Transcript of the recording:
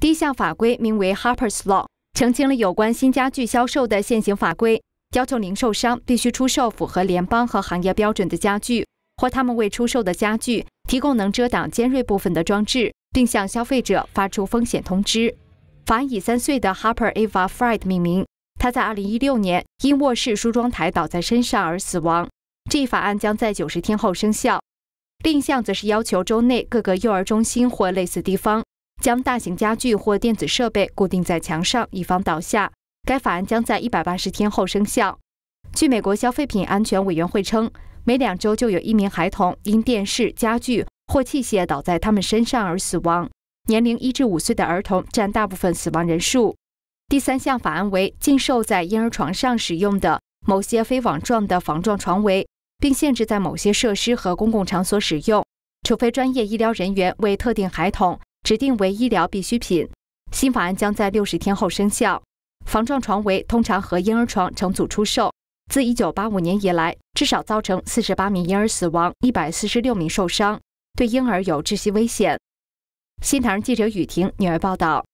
第一项法规名为 Harper's Law，澄清了有关新家具销售的现行法规，要求零售商必须出售符合联邦和行业标准的家具，或他们未出售的家具提供能遮挡尖锐部分的装置，并向消费者发出风险通知。法案以三岁的 Harper Ava f r i e d 命名，他在2016年因卧室梳妆台倒在身上而死亡。这一法案将在九十天后生效。另一项则是要求州内各个幼儿中心或类似地方。将大型家具或电子设备固定在墙上，以防倒下。该法案将在一百八十天后生效。据美国消费品安全委员会称，每两周就有一名孩童因电视、家具或器械倒在他们身上而死亡。年龄一至五岁的儿童占大部分死亡人数。第三项法案为禁售在婴儿床上使用的某些非网状的防撞床围，并限制在某些设施和公共场所使用，除非专业医疗人员为特定孩童。指定为医疗必需品，新法案将在六十天后生效。防撞床围通常和婴儿床成组出售。自一九八五年以来，至少造成四十八名婴儿死亡一百四十六名受伤，对婴儿有窒息危险。新唐人记者雨婷女儿报道。